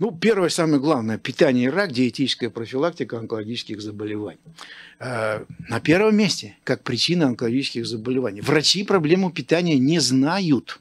Ну, первое, самое главное, питание и рак, диетическая профилактика онкологических заболеваний. Э, на первом месте, как причина онкологических заболеваний. Врачи проблему питания не знают,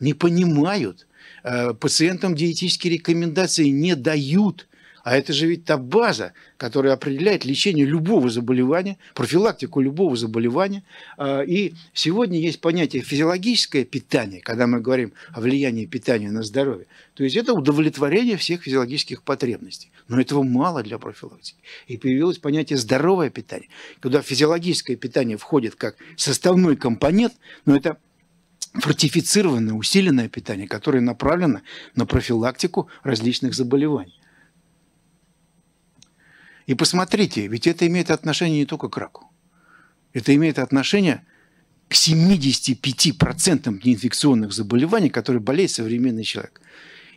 не понимают. Э, пациентам диетические рекомендации не дают. А это же ведь та база, которая определяет лечение любого заболевания, профилактику любого заболевания. А, и сегодня есть понятие физиологическое питание, когда мы говорим о влиянии питания на здоровье. То есть это удовлетворение всех физиологических потребностей. Но этого мало для профилактики. И появилось понятие здоровое питание, куда физиологическое питание входит как составной компонент, но это фортифицированное, усиленное питание, которое направлено на профилактику различных заболеваний. И посмотрите, ведь это имеет отношение не только к раку. Это имеет отношение к 75% неинфекционных заболеваний, которые болеет современный человек.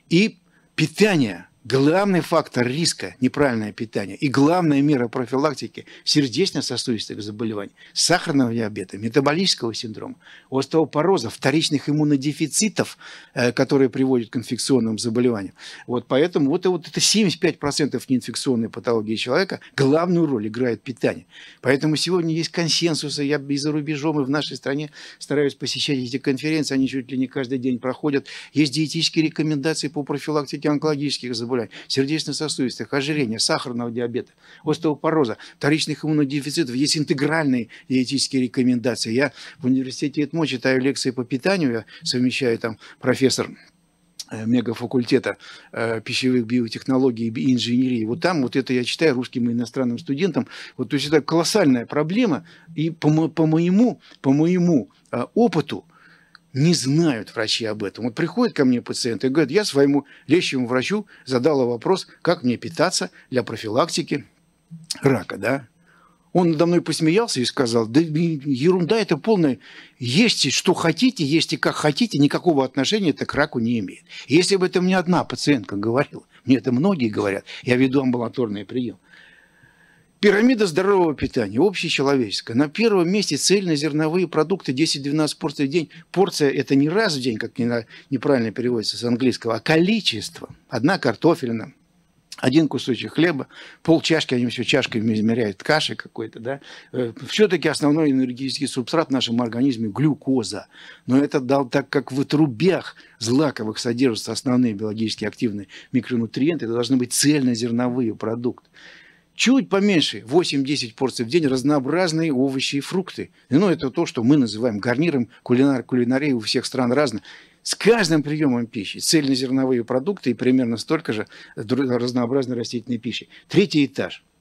И питание Главный фактор риска – неправильное питание. И главная мера профилактики сердечно-сосудистых заболеваний, сахарного диабета, метаболического синдрома, остеопороза, вторичных иммунодефицитов, э, которые приводят к инфекционным заболеваниям. Вот поэтому вот, вот это 75% неинфекционной патологии человека главную роль играет питание. Поэтому сегодня есть консенсус, и я и за рубежом, и в нашей стране стараюсь посещать эти конференции, они чуть ли не каждый день проходят. Есть диетические рекомендации по профилактике онкологических заболеваний заболеваний, сердечно-сосудистых, ожирения, сахарного диабета, остеопороза, вторичных иммунодефицитов. Есть интегральные диетические рекомендации. Я в университете ЭТМО читаю лекции по питанию, я совмещаю там профессор э, мегафакультета э, пищевых биотехнологий и инженерии. Вот там, вот это я читаю русским и иностранным студентам, вот то есть это колоссальная проблема, и по, по моему, по моему э, опыту, не знают врачи об этом. Вот приходит ко мне пациент и говорит, я своему лечащему врачу задала вопрос, как мне питаться для профилактики рака, да? Он надо мной посмеялся и сказал, да ерунда это полная. Ешьте, что хотите, ешьте, как хотите, никакого отношения это к раку не имеет. Если бы это мне одна пациентка говорила, мне это многие говорят, я веду амбулаторный прием, Пирамида здорового питания, общечеловеческая. На первом месте цельнозерновые продукты 10-12 порций в день. Порция – это не раз в день, как неправильно переводится с английского, а количество. Одна картофелина, один кусочек хлеба, пол чашки, они все чашками измеряют, каши какой-то, да. Э, Все-таки основной энергетический субстрат в нашем организме – глюкоза. Но это дал, так как в трубях злаковых содержатся основные биологически активные микронутриенты, это должны быть цельнозерновые продукты чуть поменьше, 8-10 порций в день, разнообразные овощи и фрукты. Ну, это то, что мы называем гарниром, кулинар, кулинарии у всех стран разных. С каждым приемом пищи цельнозерновые продукты и примерно столько же разнообразной растительной пищи. Третий этаж –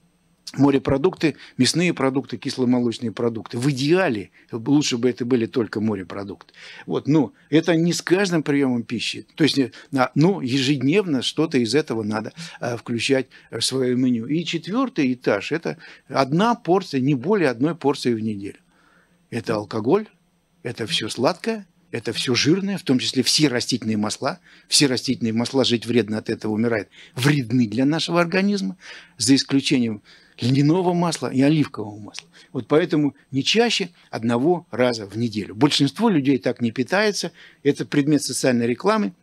морепродукты, мясные продукты, кисломолочные продукты. В идеале лучше бы это были только морепродукты. Вот, но ну, это не с каждым приемом пищи. То есть, а, ну, ежедневно что-то из этого надо а, включать в свое меню. И четвертый этаж – это одна порция, не более одной порции в неделю. Это алкоголь, это все сладкое, это все жирное, в том числе все растительные масла. Все растительные масла жить вредно, от этого умирает. Вредны для нашего организма, за исключением льняного масла и оливкового масла. Вот поэтому не чаще одного раза в неделю. Большинство людей так не питается. Это предмет социальной рекламы.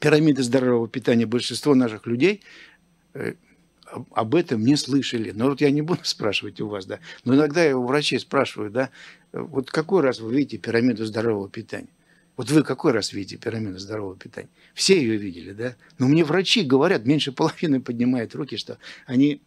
Пирамида здорового питания. Большинство наших людей э, об этом не слышали. Но вот я не буду спрашивать у вас, да. Но иногда я у врачей спрашиваю, да, э, вот какой раз вы видите пирамиду здорового питания? Вот вы какой раз видите пирамиду здорового питания? Все ее видели, да? Но мне врачи говорят, меньше половины поднимают руки, что они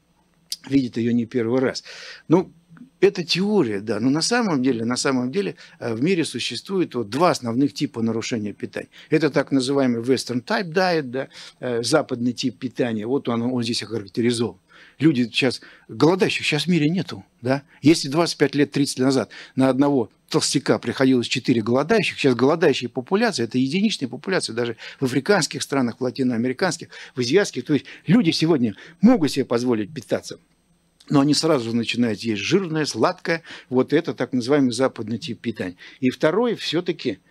видит ее не первый раз. Ну, это теория, да, но на самом деле, на самом деле э, в мире существует вот два основных типа нарушения питания. Это так называемый Western Type Diet, да, э, западный тип питания, вот он, он здесь охарактеризован. Люди сейчас, голодающих сейчас в мире нету, да. Если 25 лет, 30 лет назад на одного толстяка приходилось 4 голодающих, сейчас голодающие популяции, это единичные популяции даже в африканских странах, в латиноамериканских, в азиатских, то есть люди сегодня могут себе позволить питаться но они сразу начинают есть жирное, сладкое. Вот это так называемый западный тип питания. И второе, все-таки –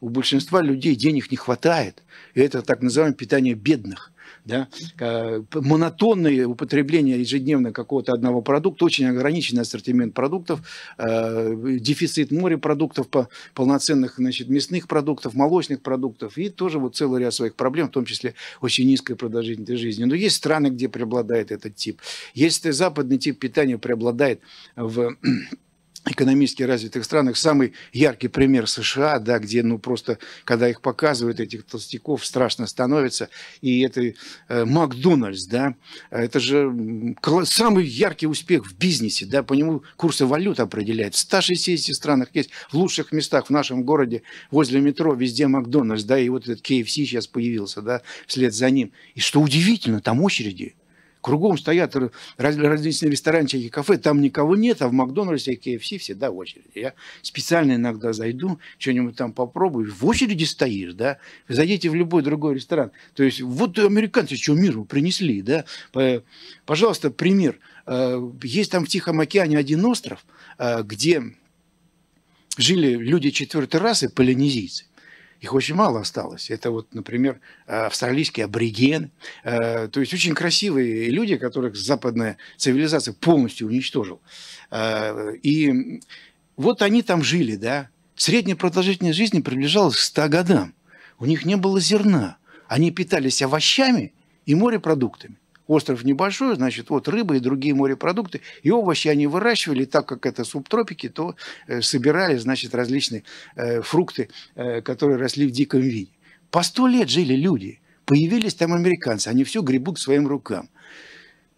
у большинства людей денег не хватает. И это так называемое питание бедных. Да? Э, монотонное употребление ежедневно какого-то одного продукта, очень ограниченный ассортимент продуктов, э, дефицит морепродуктов, полноценных значит, мясных продуктов, молочных продуктов и тоже вот целый ряд своих проблем, в том числе очень низкая продолжительность жизни. Но есть страны, где преобладает этот тип. Есть западный тип питания преобладает в экономически развитых странах. Самый яркий пример США, да, где, ну, просто, когда их показывают, этих толстяков, страшно становится. И это э, Макдональдс, да, это же самый яркий успех в бизнесе, да, по нему курсы валют определяют. В 160 странах есть, в лучших местах в нашем городе, возле метро, везде Макдональдс, да, и вот этот KFC сейчас появился, да, вслед за ним. И что удивительно, там очереди Кругом стоят различные ресторанчики, кафе, там никого нет, а в Макдональдсе и KFC всегда очередь. Я специально иногда зайду, что-нибудь там попробую, в очереди стоишь, да. Зайдите в любой другой ресторан. То есть вот американцы что миру принесли, да. Пожалуйста, пример. Э, есть там в Тихом океане один остров, э, где жили люди четвертой расы, полинезийцы. Их очень мало осталось. Это вот, например, э, австралийский абориген. Э, то есть очень красивые люди, которых западная цивилизация полностью уничтожила. Э, и вот они там жили, да. Средняя продолжительность жизни приближалась к 100 годам. У них не было зерна. Они питались овощами и морепродуктами остров небольшой, значит, вот рыба и другие морепродукты, и овощи они выращивали, так как это субтропики, то э, собирали, значит, различные э, фрукты, э, которые росли в диком виде. По сто лет жили люди, появились там американцы, они все гребут к своим рукам.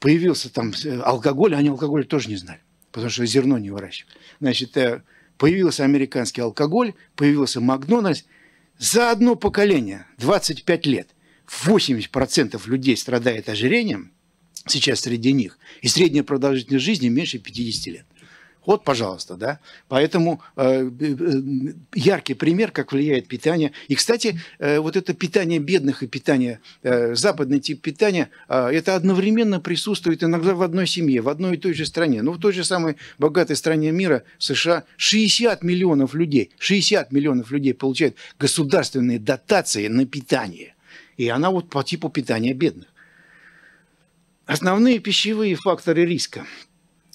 Появился там э, алкоголь, они алкоголь тоже не знали, потому что зерно не выращивали. Значит, э, появился американский алкоголь, появился Макдональдс, за одно поколение, 25 лет – 80% людей страдает ожирением, сейчас среди них, и средняя продолжительность жизни меньше 50 лет. Вот, пожалуйста, да. Поэтому э, э, э, яркий пример, как влияет питание. И, кстати, э, вот это питание бедных и питание, э, западный тип питания, э, это одновременно присутствует иногда в одной семье, в одной и той же стране. Ну, в той же самой богатой стране мира, США, 60 миллионов людей, 60 миллионов людей получают государственные дотации на питание – и она вот по типу питания бедных. Основные пищевые факторы риска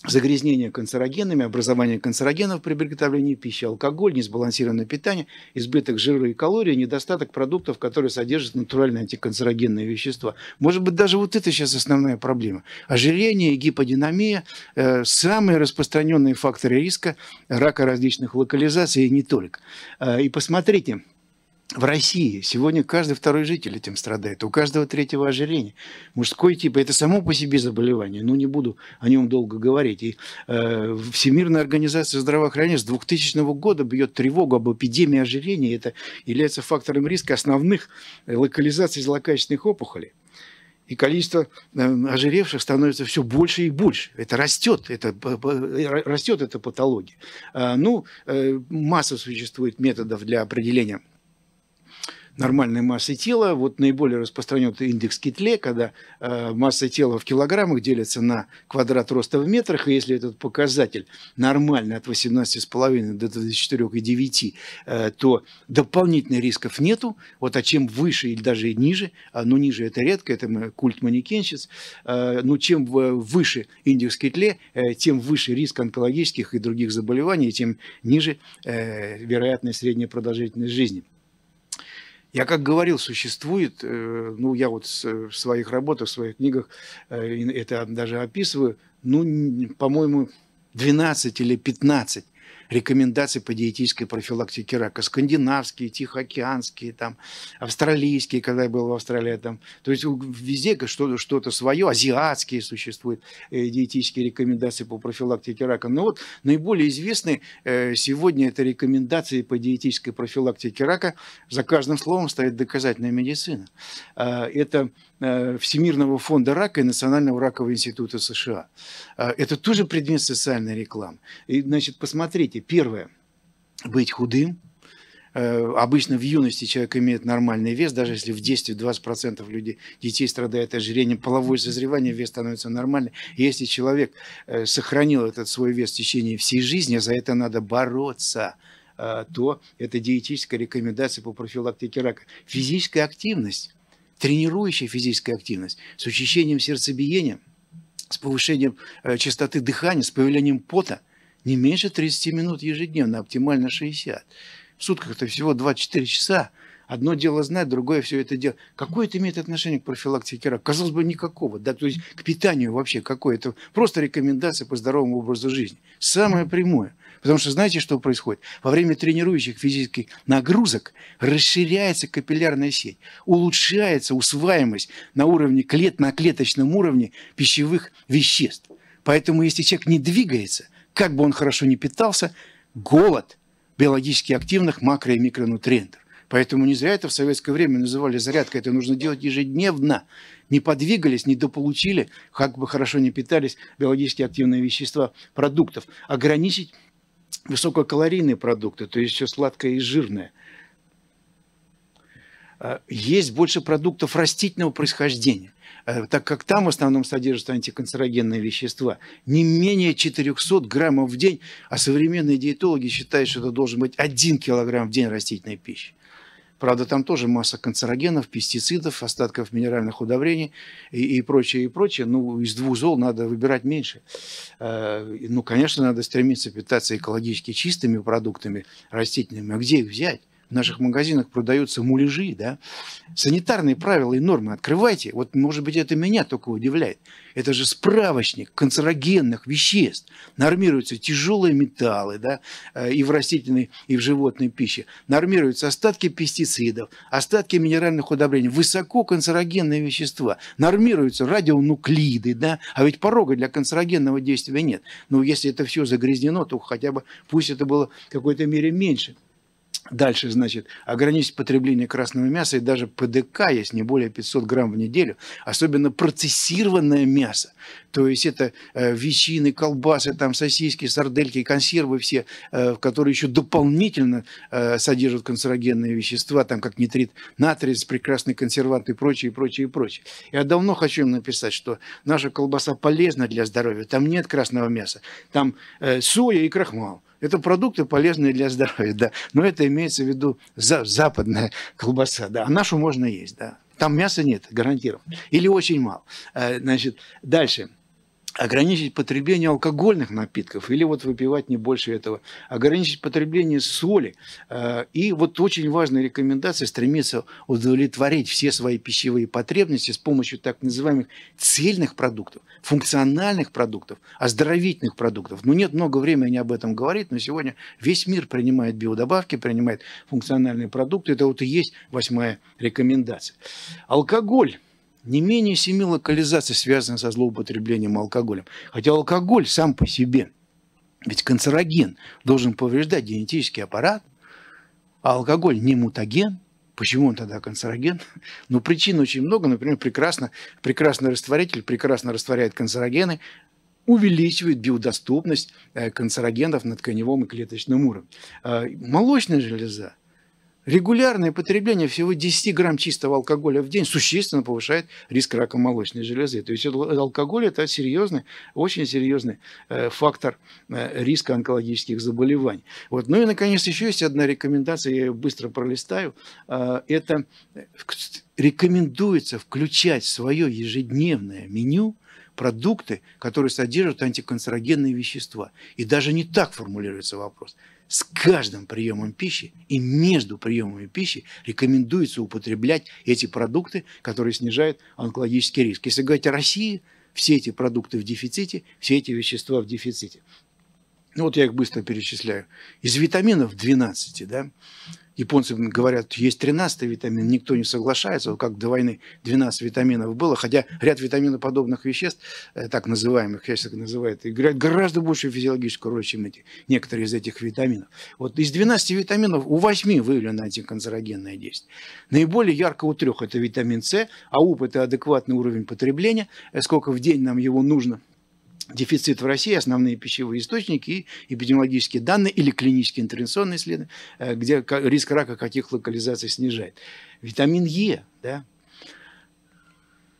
загрязнение канцерогенами, образование канцерогенов при приготовлении пищи, алкоголь, несбалансированное питание, избыток жира и калорий, недостаток продуктов, которые содержат натуральные антиканцерогенные вещества. Может быть, даже вот это сейчас основная проблема. Ожирение, гиподинамия э, – самые распространенные факторы риска рака различных локализаций и не только. Э, и посмотрите – в России сегодня каждый второй житель этим страдает, у каждого третьего ожирение. Мужской тип – это само по себе заболевание, ну не буду о нем долго говорить. И э, Всемирная организация здравоохранения с 2000 года бьет тревогу об эпидемии ожирения, это является фактором риска основных локализаций злокачественных опухолей и количество э, ожиревших становится все больше и больше. Это растет, это растет эта патология. А, ну, э, масса существует методов для определения нормальной массы тела. Вот наиболее распространен индекс Китле, когда э, масса тела в килограммах делится на квадрат роста в метрах, и если этот показатель нормальный от 18,5 до 24,9, э, то дополнительных рисков нету. Вот а чем выше или даже ниже, а, ну ниже это редко, это культ манекенщиц, э, ну чем э, выше индекс Китле, э, тем выше риск онкологических и других заболеваний, и тем ниже э, вероятность средней продолжительности жизни. Я как говорил, существует, э, ну, я вот э, в своих работах, в своих книгах э, это даже описываю, ну, по-моему, 12 или 15 рекомендации по диетической профилактике рака, скандинавские, тихоокеанские, там, австралийские, когда я был в Австралии, там, то есть везде что-то, что-то свое, азиатские существуют э, диетические рекомендации по профилактике рака. Но ну вот наиболее известны э, сегодня это рекомендации по диетической профилактике рака. За каждым словом стоит доказательная медицина. Э, это Э, Всемирного фонда рака и Национального ракового института США. Э, это тоже предмет социальной рекламы. И, значит, посмотрите, первое, быть худым, э, обычно в юности человек имеет нормальный вес, даже если в детстве 20 людей, детей страдает ожирением, половое созревание, вес становится нормальным. Если человек сохранил этот свой вес в течение всей жизни, а за это надо бороться то это диетическая рекомендация по профилактике рака. Физическая активность тренирующая физическая активность с учащением сердцебиения, с повышением э, частоты дыхания, с появлением пота не меньше 30 минут ежедневно, оптимально 60. В сутках это всего 24 часа. Одно дело знать, другое все это дело. Какое это имеет отношение к профилактике рака? Казалось бы, никакого. Да, то есть к питанию вообще какое? Это просто рекомендация по здоровому образу жизни. Самое прямое – Потому что знаете, что происходит? Во время тренирующих физических нагрузок расширяется капиллярная сеть, улучшается усваиваемость на уровне клет, на клеточном уровне пищевых веществ. Поэтому если человек не двигается, как бы он хорошо не питался, голод биологически активных макро- и микронутриентов. Поэтому не зря это в советское время называли зарядкой. Это нужно делать ежедневно. Не подвигались, не дополучили, как бы хорошо не питались биологически активные вещества продуктов. Ограничить высококалорийные продукты, то есть все сладкое и жирное. А, есть больше продуктов растительного происхождения, а, так как там в основном содержатся антиканцерогенные вещества. Не менее 400 граммов в день, а современные диетологи считают, что это должен быть 1 килограмм в день растительной пищи. Правда, там тоже масса канцерогенов, пестицидов, остатков минеральных удобрений и, и прочее, и прочее. Ну, из двух зол надо выбирать меньше. Э, ну, конечно, надо стремиться питаться экологически чистыми продуктами растительными. А где их взять? в наших магазинах продаются муляжи, да, санитарные правила и нормы открывайте. Вот, может быть, это меня только удивляет. Это же справочник канцерогенных веществ. Нормируются тяжелые металлы, да, э, и в растительной, и в животной пище. Нормируются остатки пестицидов, остатки минеральных удобрений, высоко канцерогенные вещества. Нормируются радионуклиды, да, а ведь порога для канцерогенного действия нет. Но ну, если это все загрязнено, то хотя бы пусть это было в какой-то мере меньше. Дальше, значит, ограничить потребление красного мяса и даже ПДК есть не более 500 грамм в неделю, особенно процессированное мясо. То есть это э, ветчины, колбасы, там сосиски, сардельки, консервы все, э, которые еще дополнительно э, содержат канцерогенные вещества, там как нитрит натрий, прекрасный консервант и прочее, и прочее, и прочее. Я давно хочу им написать, что наша колбаса полезна для здоровья, там нет красного мяса, там э, соя и крахмал. Это продукты, полезные для здоровья, да. Но это имеется в виду за, западная колбаса, да. А нашу можно есть, да. Там мяса нет, гарантированно. Или очень мало. Э, значит, дальше ограничить потребление алкогольных напитков или вот выпивать не больше этого, ограничить потребление соли. Э, и вот очень важная рекомендация – стремиться удовлетворить все свои пищевые потребности с помощью так называемых цельных продуктов, функциональных продуктов, оздоровительных продуктов. Ну, нет много времени об этом говорить, но сегодня весь мир принимает биодобавки, принимает функциональные продукты. Это вот и есть восьмая рекомендация. Алкоголь не менее семи локализаций связаны со злоупотреблением алкоголем. Хотя алкоголь сам по себе, ведь канцероген должен повреждать генетический аппарат, а алкоголь не мутаген. Почему он тогда канцероген? Ну, причин очень много. Например, прекрасно, прекрасный растворитель прекрасно растворяет канцерогены, увеличивает биодоступность э, канцерогенов на тканевом и клеточном уровне. А, молочная железа – Регулярное потребление всего 10 грамм чистого алкоголя в день существенно повышает риск рака молочной железы. То есть алкоголь – это серьезный, очень серьезный э, фактор э, риска онкологических заболеваний. Вот. Ну и, наконец, еще есть одна рекомендация, я ее быстро пролистаю. Э, это рекомендуется включать в свое ежедневное меню продукты, которые содержат антиканцерогенные вещества. И даже не так формулируется вопрос – с каждым приемом пищи и между приемами пищи рекомендуется употреблять эти продукты, которые снижают онкологический риск. Если говорить о России, все эти продукты в дефиците, все эти вещества в дефиците. Ну, вот я их быстро перечисляю. Из витаминов 12, да, японцы говорят, есть 13 витамин, никто не соглашается, вот как до войны 12 витаминов было, хотя ряд витаминоподобных веществ, э, так называемых, сейчас их называют, играют гораздо больше физиологическую роль, чем эти, некоторые из этих витаминов. Вот из 12 витаминов у 8 выявлено антиканцерогенное действие. Наиболее ярко у трех это витамин С, а УП это адекватный уровень потребления, э, сколько в день нам его нужно – дефицит в России, основные пищевые источники и эпидемиологические данные или клинические интервенционные исследования, э, где риск рака каких локализаций снижает. Витамин Е, да,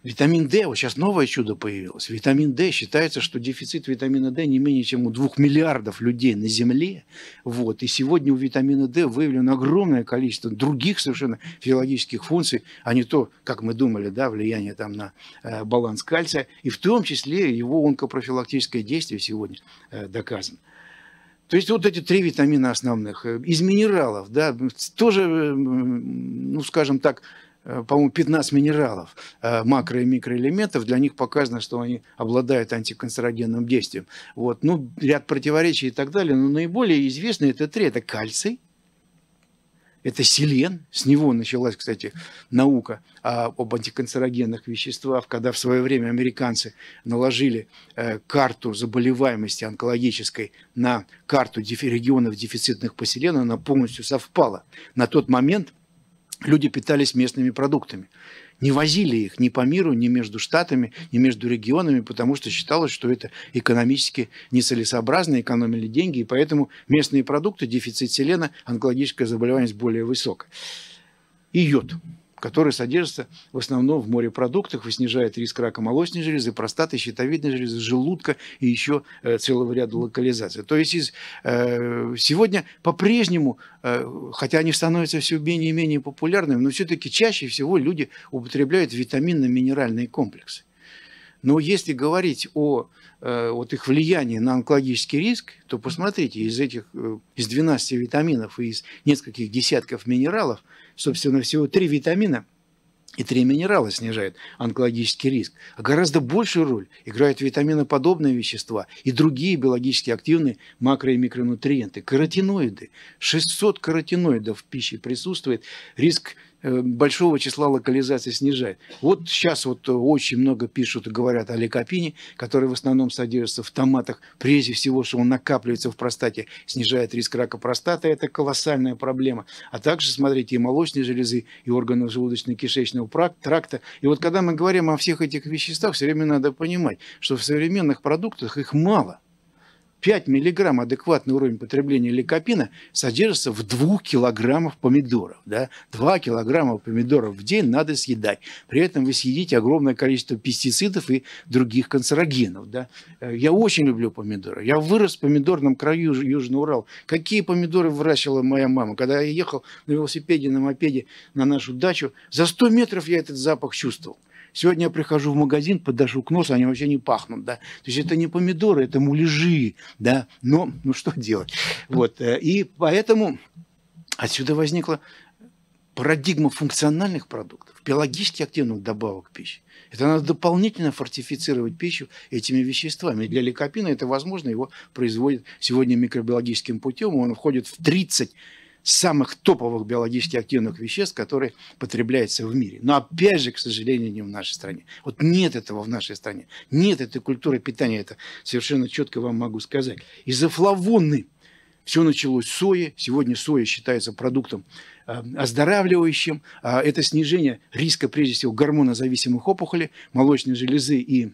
Витамин D, вот сейчас новое чудо появилось. Витамин D, считается, что дефицит витамина D не менее чем у двух миллиардов людей на Земле. Вот. И сегодня у витамина D выявлено огромное количество других совершенно физиологических функций, а не то, как мы думали, да, влияние там на э, баланс кальция. И в том числе его онкопрофилактическое действие сегодня э, доказано. То есть вот эти три витамина основных. Э, из минералов, да, тоже, э, ну, скажем так, Э, по-моему, 15 минералов, э, макро- и микроэлементов. Для них показано, что они обладают антиканцерогенным действием. Вот. Ну, ряд противоречий и так далее. Но наиболее известные это три. Это кальций, это селен, с него началась, кстати, наука а, об антиканцерогенных веществах, когда в свое время американцы наложили э, карту заболеваемости онкологической на карту регионов дефицитных по селену, она полностью совпала. На тот момент – люди питались местными продуктами. Не возили их ни по миру, ни между штатами, ни между регионами, потому что считалось, что это экономически нецелесообразно, экономили деньги, и поэтому местные продукты, дефицит селена, онкологическая заболеваемость более высокая. И йод который содержится в основном в морепродуктах и снижает риск рака молочной железы, простаты, щитовидной железы, желудка и еще э, целого ряда локализаций. То есть из, э, сегодня по-прежнему, э, хотя они становятся все менее и менее популярными, но все-таки чаще всего люди употребляют витаминно-минеральные комплексы. Но если говорить о вот их влиянии на онкологический риск, то посмотрите, из этих, из 12 витаминов и из нескольких десятков минералов – собственно, всего три витамина и три минерала снижает онкологический риск. А гораздо большую роль играют витаминоподобные вещества и другие биологически активные макро- и микронутриенты. Каротиноиды. 600 каротиноидов в пище присутствует. Риск Э, большого числа локализаций снижает. Вот сейчас вот э, очень много пишут и говорят о лекопине, который в основном содержится в томатах. Прежде всего, что он накапливается в простате, снижает риск рака простаты. Это колоссальная проблема. А также, смотрите, и молочной железы, и органов желудочно-кишечного тракта. И вот когда мы говорим о всех этих веществах, все время надо понимать, что в современных продуктах их мало. 5 миллиграмм адекватный уровень потребления ликопина содержится в 2 килограммах помидоров. Да? 2 килограмма помидоров в день надо съедать. При этом вы съедите огромное количество пестицидов и других канцерогенов. Да? Э, я очень люблю помидоры. Я вырос в помидорном краю Южный Урал. Какие помидоры выращивала моя мама? Когда я ехал на велосипеде, на мопеде на нашу дачу, за 100 метров я этот запах чувствовал. Сегодня я прихожу в магазин, подношу к носу, они вообще не пахнут, да. То есть это не помидоры, это муляжи, да. Но, ну что делать? Вот. Э, и поэтому отсюда возникла парадигма функциональных продуктов, биологически активных добавок пищи. Это надо дополнительно фортифицировать пищу этими веществами. для ликопина это возможно, его производят сегодня микробиологическим путем, он входит в 30 самых топовых биологически активных веществ, которые потребляются в мире. Но опять же, к сожалению, не в нашей стране. Вот нет этого в нашей стране. Нет этой культуры питания. Это совершенно четко вам могу сказать. Из-за флавоны все началось с сои. Сегодня соя считается продуктом э, оздоравливающим. А это снижение риска, прежде всего, гормонозависимых опухолей, молочной железы и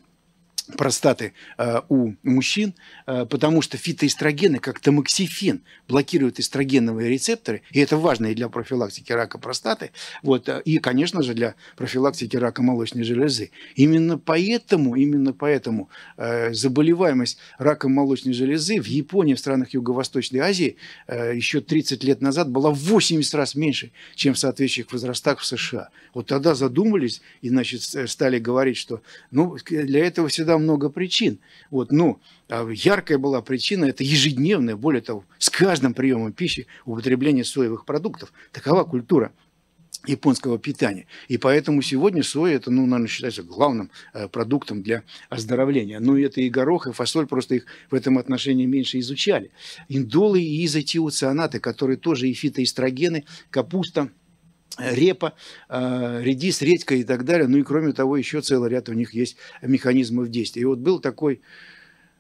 простаты э, у мужчин, э, потому что фитоэстрогены, как тамоксифен, блокируют эстрогеновые рецепторы, и это важно и для профилактики рака простаты, вот, э, и, конечно же, для профилактики рака молочной железы. Именно поэтому, именно поэтому э, заболеваемость раком молочной железы в Японии, в странах Юго-Восточной Азии э, еще 30 лет назад была в 80 раз меньше, чем в соответствующих возрастах в США. Вот тогда задумались и, значит, э, стали говорить, что ну, для этого всегда много причин. Вот, ну, а, яркая была причина, это ежедневное, более того, с каждым приемом пищи употребление соевых продуктов. Такова культура японского питания. И поэтому сегодня соя, это, ну, наверное, считается главным э, продуктом для оздоровления. Ну, это и горох, и фасоль, просто их в этом отношении меньше изучали. Индолы и изотиоцианаты, которые тоже и фитоэстрогены, капуста – репа, э, редис, редька и так далее. Ну и кроме того, еще целый ряд у них есть механизмов действия. И вот был такой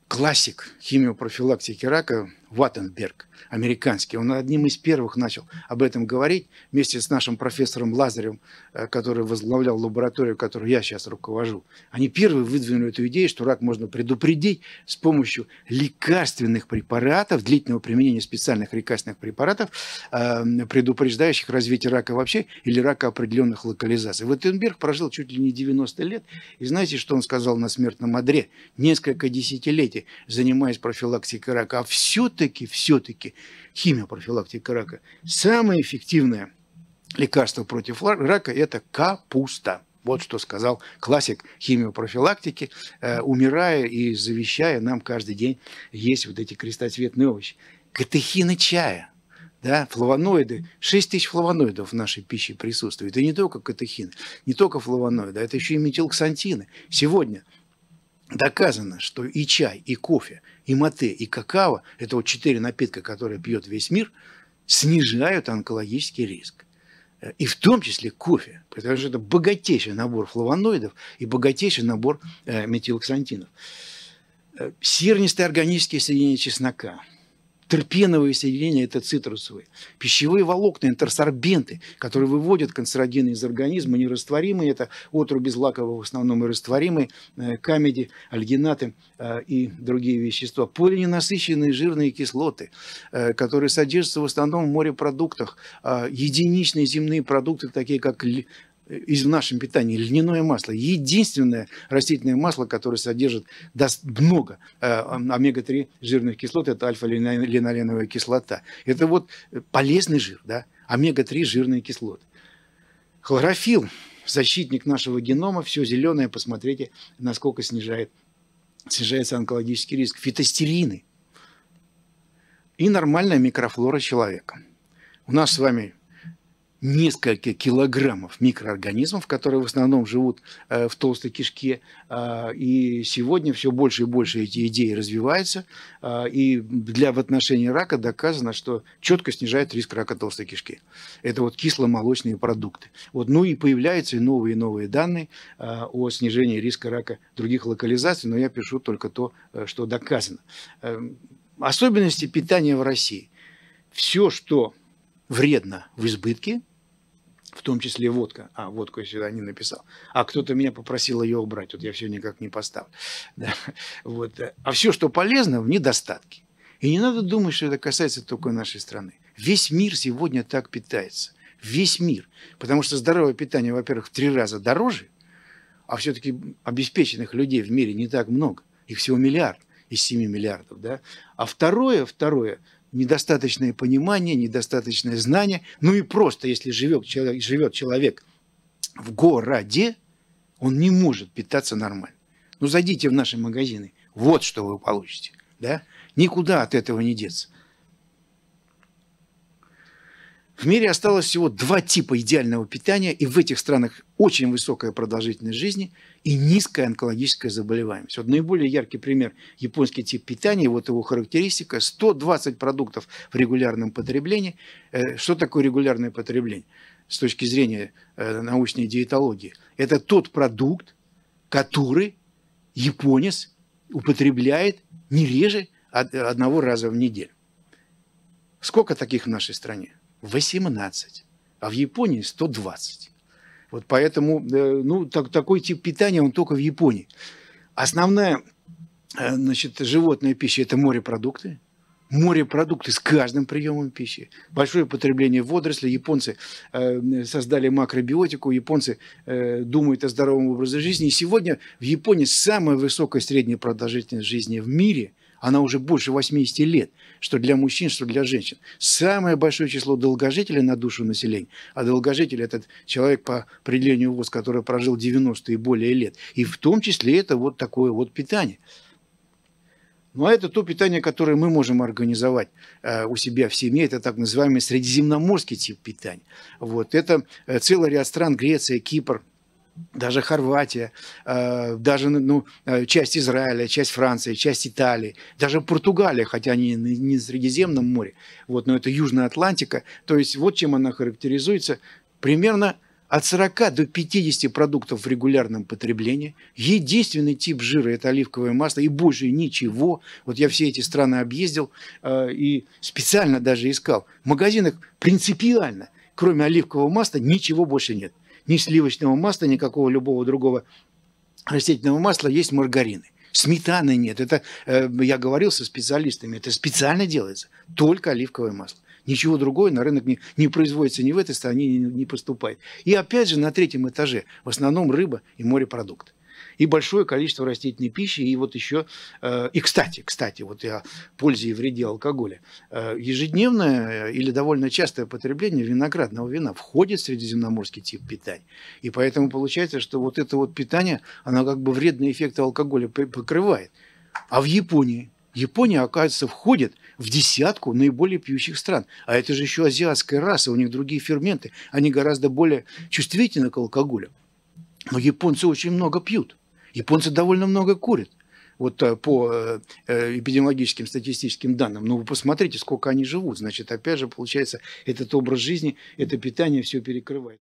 классик химиопрофилактики рака Ваттенберг, американский. Он одним из первых начал об этом говорить вместе с нашим профессором Лазарем, э, который возглавлял лабораторию, которую я сейчас руковожу. Они первые выдвинули эту идею, что рак можно предупредить с помощью лекарственных препаратов, длительного применения специальных лекарственных препаратов, эм, предупреждающих развитие рака вообще или рака определенных локализаций. Ваттенберг прожил чуть ли не 90 лет, и знаете, что он сказал на смертном одре? Несколько десятилетий занимаясь профилактикой рака. А все все-таки, все-таки химиопрофилактика рака. Самое эффективное лекарство против рака – это капуста. Вот что сказал классик химиопрофилактики, э, умирая и завещая нам каждый день есть вот эти крестоцветные овощи. Катехины чая – да, флавоноиды, 6 тысяч флавоноидов в нашей пище присутствуют И не только катехины, не только флавоноиды, а это еще и метилксантины. Сегодня доказано, что и чай, и кофе, и мате, и какао, это вот четыре напитка, которые пьет весь мир, снижают онкологический риск. И в том числе кофе, потому что это богатейший набор флавоноидов и богатейший набор э, метилоксантинов. Э, сернистые органические соединения чеснока – Терпеновые соединения – это цитрусовые. Пищевые волокна – интерсорбенты, которые выводят канцерогены из организма, нерастворимые – это отруби злаковые, в основном и растворимые, э, камеди, альгинаты э, и другие вещества. Полиненасыщенные жирные кислоты, э, которые содержатся в основном в морепродуктах, единичные земные продукты, такие как в нашем питании льняное масло, единственное растительное масло, которое содержит даст много э, омега-3 жирных кислот, это альфа-линоленовая кислота. Это вот э, полезный жир, да, омега-3 жирные кислоты. Хлорофилл, защитник нашего генома, все зеленое, посмотрите, насколько снижает, снижается онкологический риск. Фитостерины и нормальная микрофлора человека. У нас с вами несколько килограммов микроорганизмов, которые в основном живут э, в толстой кишке. Э, и сегодня все больше и больше эти идеи развиваются. Э, и для в отношении рака доказано, что четко снижает риск рака толстой кишки. Это вот кисломолочные продукты. Вот, ну и появляются и новые и новые данные о снижении риска рака других локализаций, но я пишу только то, что доказано. Эм, особенности питания в России. Все, что вредно в избытке – в том числе водка. А, водку я сюда не написал. А кто-то меня попросил ее убрать, вот я все никак не поставил. Да. Вот. А все, что полезно, в недостатке. И не надо думать, что это касается только нашей страны. Весь мир сегодня так питается. Весь мир. Потому что здоровое питание, во-первых, в три раза дороже, а все-таки обеспеченных людей в мире не так много. Их всего миллиард из 7 миллиардов. Да? А второе, второе, недостаточное понимание, недостаточное знание. Ну и просто, если живет человек, живет человек в городе, он не может питаться нормально. Ну зайдите в наши магазины, вот что вы получите. Да? Никуда от этого не деться. В мире осталось всего два типа идеального питания, и в этих странах очень высокая продолжительность жизни и низкая онкологическая заболеваемость. Вот наиболее яркий пример – японский тип питания, вот его характеристика – 120 продуктов в регулярном потреблении. Э, что такое регулярное потребление с точки зрения э, научной диетологии? Это тот продукт, который японец употребляет не реже одного раза в неделю. Сколько таких в нашей стране? 18, а в Японии 120. Вот поэтому э, ну, так, такой тип питания, он только в Японии. Основная э, значит, животная пища – это морепродукты. Морепродукты с каждым приемом пищи. Большое потребление водорослей. Японцы э, создали макробиотику, японцы э, думают о здоровом образе жизни. И сегодня в Японии самая высокая средняя продолжительность жизни в мире – она уже больше 80 лет, что для мужчин, что для женщин. Самое большое число долгожителей на душу населения, а долгожитель – это человек по определению ВОЗ, который прожил 90 и более лет. И в том числе это вот такое вот питание. Ну, а это то питание, которое мы можем организовать э, у себя в семье. Это так называемый средиземноморский тип питания. Вот. Это э, целый ряд стран – Греция, Кипр – даже Хорватия, э, даже ну, ну э, часть Израиля, часть Франции, часть Италии, даже Португалия, хотя они не в Средиземном море, вот, но это Южная Атлантика. То есть вот чем она характеризуется. Примерно от 40 до 50 продуктов в регулярном потреблении. Единственный тип жира – это оливковое масло, и больше ничего. Вот я все эти страны объездил э, и специально даже искал. В магазинах принципиально, кроме оливкового масла, ничего больше нет ни сливочного масла, ни какого любого другого растительного масла, есть маргарины. Сметаны нет. Это, э, я говорил со специалистами, это специально делается. Только оливковое масло. Ничего другое на рынок не, не производится ни в этой стране, ни, не поступает. И опять же на третьем этаже в основном рыба и морепродукты и большое количество растительной пищи, и вот еще, э, и кстати, кстати, вот я пользе и вреде алкоголя, э, ежедневное э, или довольно частое потребление виноградного вина входит в средиземноморский тип питания, и поэтому получается, что вот это вот питание, оно как бы вредные эффекты алкоголя покрывает, а в Японии Япония, оказывается, входит в десятку наиболее пьющих стран. А это же еще азиатская раса, у них другие ферменты. Они гораздо более чувствительны к алкоголю. Но японцы очень много пьют. Японцы довольно много курят. Вот э, по э, э, эпидемиологическим статистическим данным. Но ну, вы посмотрите, сколько они живут. Значит, опять же, получается, этот образ жизни, это питание все перекрывает.